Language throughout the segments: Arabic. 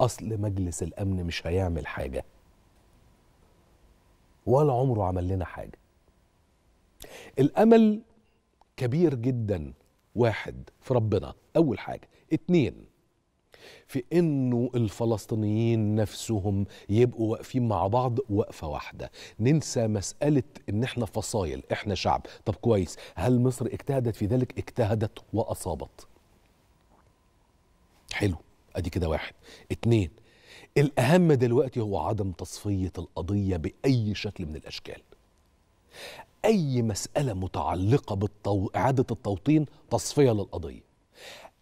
اصل مجلس الامن مش هيعمل حاجه ولا عمره عمل لنا حاجه الامل كبير جدا واحد في ربنا اول حاجه اتنين في انه الفلسطينيين نفسهم يبقوا واقفين مع بعض وقفه واحده ننسى مساله ان احنا فصايل احنا شعب طب كويس هل مصر اجتهدت في ذلك اجتهدت واصابت حلو ادي كده واحد اتنين الاهم دلوقتي هو عدم تصفيه القضيه باي شكل من الاشكال اي مساله متعلقه بالطو... اعاده التوطين تصفيه للقضيه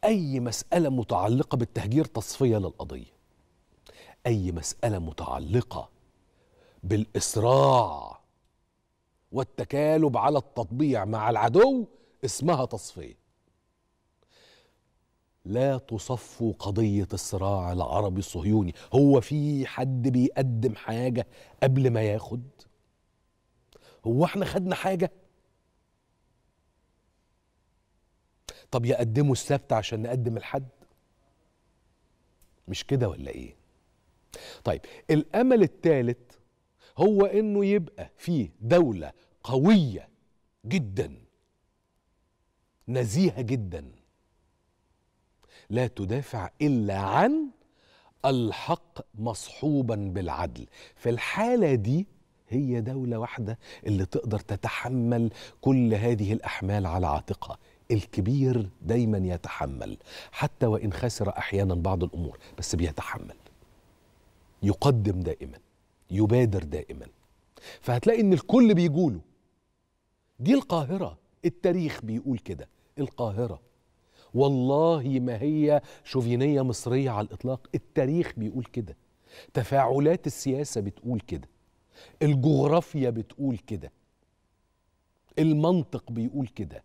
اي مساله متعلقه بالتهجير تصفيه للقضيه اي مساله متعلقه بالاصراع والتكالب على التطبيع مع العدو اسمها تصفيه لا تصفوا قضية الصراع العربي الصهيوني هو في حد بيقدم حاجة قبل ما ياخد هو احنا خدنا حاجة طب يقدموا السبت عشان نقدم الحد مش كده ولا ايه طيب الامل الثالث هو انه يبقى في دولة قوية جدا نزيهة جداً لا تدافع الا عن الحق مصحوبا بالعدل في الحاله دي هي دوله واحده اللي تقدر تتحمل كل هذه الاحمال على عاتقها الكبير دايما يتحمل حتى وان خسر احيانا بعض الامور بس بيتحمل يقدم دائما يبادر دائما فهتلاقي ان الكل بيقوله دي القاهره التاريخ بيقول كده القاهره والله ما هي شوفينية مصرية على الإطلاق التاريخ بيقول كده تفاعلات السياسة بتقول كده الجغرافيا بتقول كده المنطق بيقول كده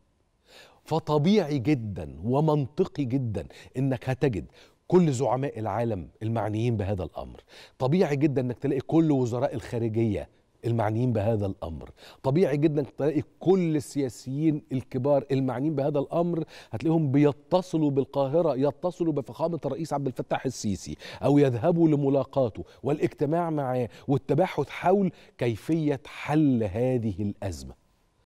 فطبيعي جدا ومنطقي جدا انك هتجد كل زعماء العالم المعنيين بهذا الامر طبيعي جدا انك تلاقي كل وزراء الخارجيه المعنيين بهذا الامر طبيعي جدا تلاقي كل السياسيين الكبار المعنيين بهذا الامر هتلاقيهم بيتصلوا بالقاهره يتصلوا بفخامه الرئيس عبد الفتاح السيسي او يذهبوا لملاقاته والاجتماع معاه والتباحث حول كيفيه حل هذه الازمه